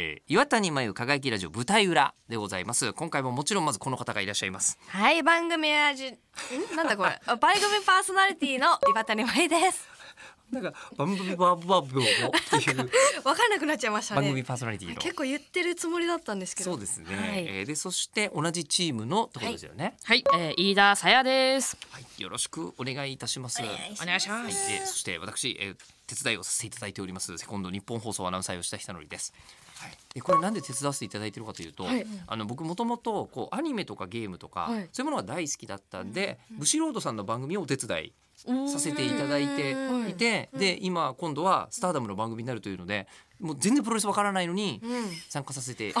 えー、岩谷真由輝きラジオ舞台裏でございます今回ももちろんまずこの方がいらっしゃいますはい番組はじんなんだこれ 番組パーソナリティの岩谷真由です なんか番組バブバブっていう分 かんなくなっちゃいましたね番組パーソナリティの結構言ってるつもりだったんですけどそうですね、はい、えー、でそして同じチームのところですよねはい、はい、えー、飯田さやです、はい、よろしくお願いいたしますお願いします、はい、でそして私、えー、手伝いをさせていただいておりますセコンド日本放送アナウンサー吉田ひたのりですえこれなんで手伝わせていただいてるかというと、はい、あの僕もともとこうアニメとかゲームとか、はい、そういうものが大好きだったんで、うん、ブシロードさんの番組をお手伝いさせていただいていて、で今今度はスターダムの番組になるというのでもう全然プロレスわからないのに参加させて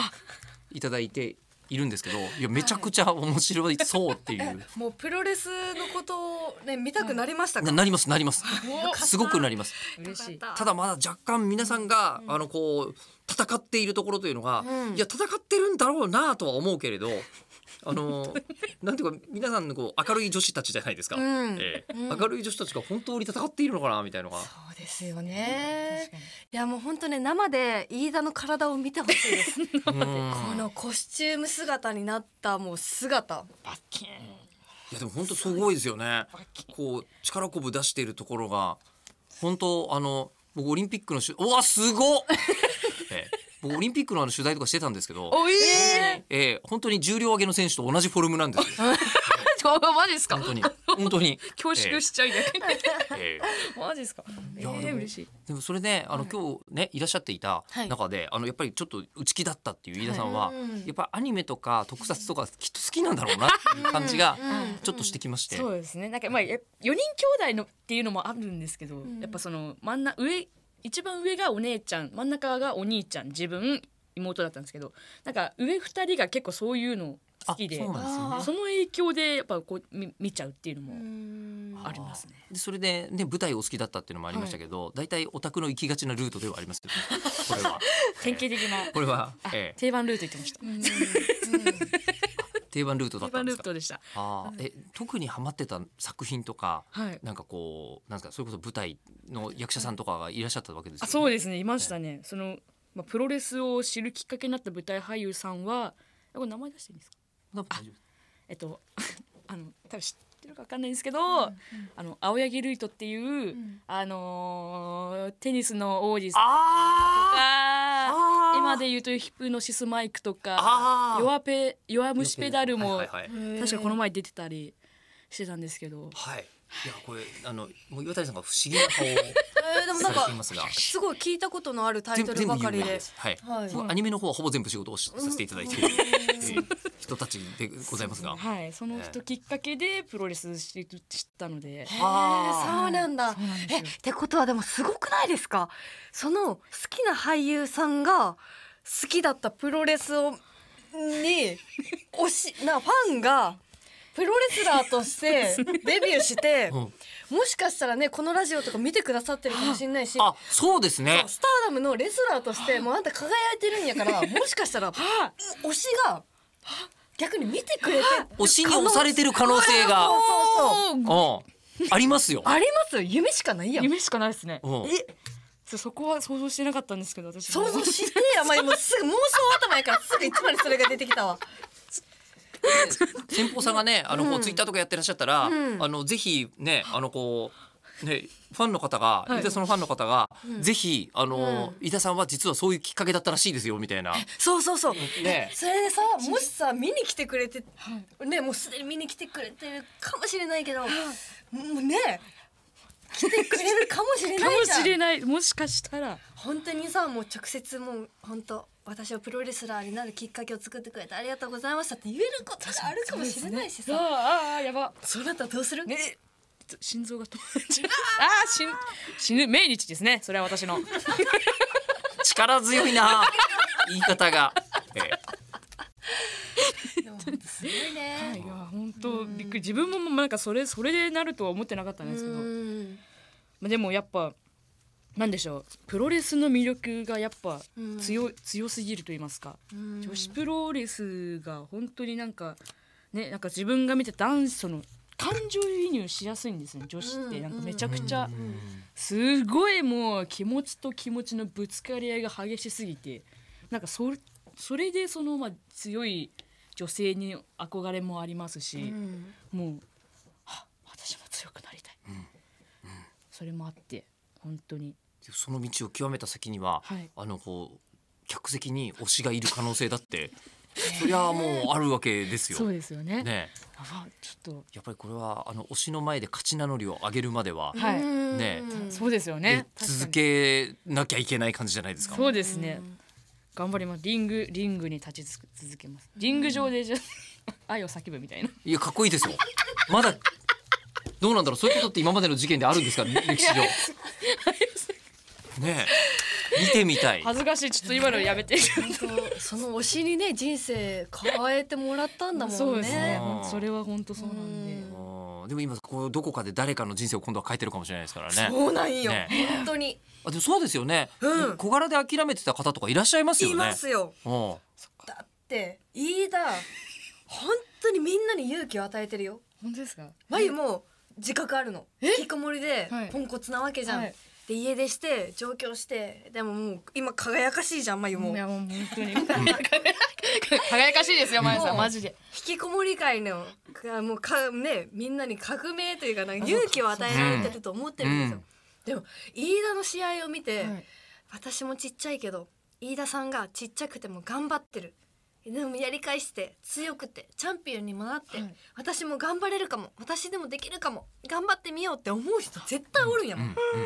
いただいているんですけどいやめちゃくちゃ面白いそうっていう、もうプロレスのことを、ね、見たくなりましたか、うん、なりますなりますすごくなりますただまだ若干皆さんが、あのこう戦っているところというのが、うん、いや戦ってるんだろうなとは思うけれどあのなんていうか皆さんのこう明るい女子たちじゃないですか、うんえうん明るい女子たちが本当に戦っているのかなみたいなのがそうですよね、いやもう本当ね生で飯田の体を見てほしいですこのコスチューム姿になったもう姿バキンいやでも本当すごいですよねこう力こぶ出しているところが本当あの僕オリンピックのしゅうわすごっ、ええ僕オリンピックのあの取材とかしてたんですけど、おいええー本当に重量挙げの選手と同じフォルムなんですよ。マジですか本当に。本当に。恐縮しちゃいだけ、えーマジですかえやでも嬉しいでもそれで、あの、今日ね、いらっしゃっていたはい中で、あの、やっぱりちょっと内気だったっていう飯田さんは、やっぱアニメとか特撮とかきっと好きなんだろうなっていう感じが、ちょっとしてきまして。そうですねなんかまあ四人兄弟のっていうのもあるんですけど、やっぱその真ん中上一番上がお姉ちゃん真ん中がお兄ちゃん自分妹だったんですけどなんか上二人が結構そういうの好きでそ、ね、その影響でやっぱこう見ちゃうっていうのもありますね。でそれで、ね、舞台お好きだったっていうのもありましたけど、はい、大体オタクの行きがちなルートではありますけど、ね、これは典型的なこれは、ええ、定番ルート行ってました。定番ルートだったんですか。定番ルートでした。ああ、え特にハマってた作品とか、はい、なんかこうなんですかそれこそ舞台の役者さんとかがいらっしゃったわけですよね。そうですね、いましたね。ねそのまあプロレスを知るきっかけになった舞台俳優さんは、これ名前出していいんですか。かえっとあの多分知ってるか分かんないんですけど、うんうん、あの青柳ルイトっていう、うん、あのー、テニスの王子とか今で言うとヒップのシスマイクとか弱ペ弱虫ペダルも、確かこの前出てたりしてたんですけど。はいいやこれあのもう岩谷さんが不思議な顔を えー、でもなんかすごい聞いたことのあるタイトルばかりで、はい、はい、アニメの方はほぼ全部仕事をさせていただいている、うん、人たちでございますが、はい、その人きっかけでプロレス知ったので、えそうなんだ。えってことはでもすごくないですか？その好きな俳優さんが好きだったプロレスをに推しなファンがプロレスラーとしてデビューして、うん、もしかしたらねこのラジオとか見てくださってるかもしれないしあそうですねスターダムのレスラーとしてもうあんた輝いてるんやからもしかしたら 推しが逆に見てくれて推しに押されてる可能性がありますよありますよ夢しかないや夢しかないですねえそこは想像してなかったんですけど私想像してやまあもうすぐ妄想頭やからすぐいつまでそれが出てきたわ先方さんがねあのこうツイッターとかやってらっしゃったら、あのぜひねあのこうね、ファンの方が、はい、さそのファンの方が、うん、ぜひあの、うん、井田さんは実はそういうきっかけだったらしいですよみたいなそうそうそう、ね、それでさもしさ見に来てくれて、ねもうすでに見に来てくれてるかもしれないけど、もうね来てくれるかもしれないかもしれないもしかしたら本当にさもう直接もう本当私をプロレスラーになるきっかけを作ってくれてありがとうございましたって言えることがあるかもしれないしさ、ね、ああやばそうなったらどうする、ね、心臓が止まっちゃうああしん死ぬ命日ですねそれは私の力強いな言い方が、えー、すごいね、はい、いや本当びっくり自分ももなんかそれそれでなるとは思ってなかったんですけどまでもやっぱなんでしょうプロレスの魅力がやっぱ強うん、強すぎると言いますか、うん、女子プロレスが本当になんかねなんか自分が見て男子その感情移入しやすいんですね女子ってなんかめちゃくちゃすごいもう気持ちと気持ちのぶつかり合いが激しすぎてなんかそそれでそのまあ強い女性に憧れもありますし、うん、もうそれもあって本当にその道を極めた先には、はい、あのこう客席に推しがいる可能性だって そりゃもうあるわけですよ。そうですよね。ね、ちょっとやっぱりこれはあの推しの前で勝ち名乗りを上げるまでは、はい、ね、そうですよね。続けなきゃいけない感じじゃないですか。そうですね。頑張ります。リングリングに立ち続けます。リング上でじゃ 愛を叫ぶみたいな。いやかっこいいですよ。まだどうなんだろうそういうことって今までの事件であるんですか 歴史上ね見てみたい恥ずかしいちょっと今のやめてその推しにね人生変えてもらったんだもんねそうですねそれは本当そうなんででも今こうどこかで誰かの人生を今度は変えてるかもしれないですからねそうなんよ、ね、本当にあでもそうですよね、うん、小柄で諦めてた方とかいらっしゃいますよねいますよだって飯田本当にみんなに勇気を与えてるよ本当ですか眉も、自覚あるの引きこもりでポンコツなわけじゃん、はい、で家出して上京してでももう今輝かしいじゃんまゆもいやもう本当に 輝かしいですよまゆさんマジで引きこもり界のもうかねみんなに革命というかなんか勇気を与えられてると思ってるんですよ、でも飯田の試合を見て、はい、私もちっちゃいけど飯田さんがちっちゃくても頑張ってるでもやり返して強くてチャンピオンにもなって、はい、私も頑張れるかも私でもできるかも頑張ってみようって思う人絶対おるんやもん。うんう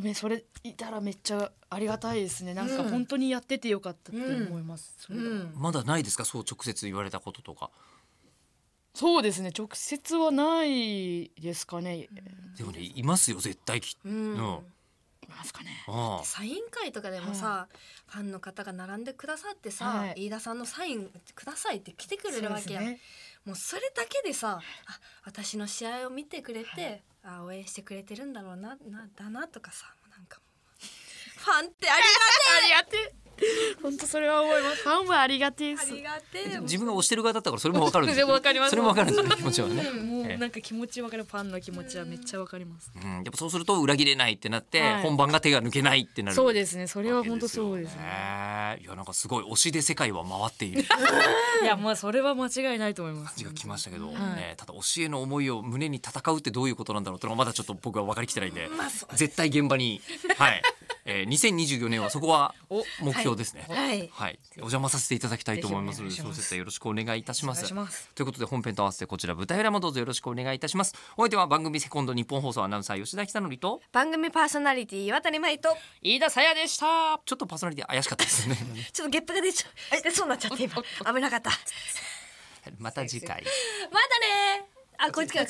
んうん、それいたらめっちゃありがたいですねなんか本当にやっててよかったって思います、うんうん、まだないですかそう直接言われたこととかそうですね直接はないですかねでもねいますよ絶対き、うんすかね。あサイン会とかでもさ、ファンの方が並んでくださってさ、はい飯田さんのサインくださいって来てくれるわけやうねもうそれだけでさあ私の試合を見てくれて、あ応援してくれてるんだろうななだなとかさなんかもうファンってありがてえ て 本当それは思いますファンはありがてえす自分が推してる側だったからそれもわかるんですよそれもわかりますそれもわかるんですよ気持ちはね、もうなんか気持ちわかるファンの気持ちはめっちゃわかります、うん、やっぱそうすると裏切れないってなって、本番が手が抜けないってなるそうですねそれは本当そうですね、いやなんかすごい推しで世界は回っている いやまあそれは間違いないと思います感じが来ましたけど、ねただ推しへの思いを胸に戦うってどういうことなんだろうってのがまだちょっと僕は分かりきってないんで、絶対現場にはいえー、2024年はそこは目標ですね。はい、はい、お邪魔させていただきたいと思いますので、小説よろしくお願いいたします。ますということで本編と合わせてこちら舞台裏もどうぞよろしくお願いいたします。お相手は番組セコンド日本放送アナウンサー吉田久典と番組パーソナリティ渡り舞と飯田さやでした。ちょっとパーソナリティ怪しかったですね。ちょっとゲップが出ちゃ出そうなっちゃって今危なかった。また次回。またね。あこいつから。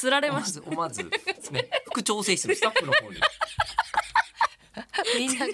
釣られました。思わず、ね、副調整室のスタッフの方に。みんなが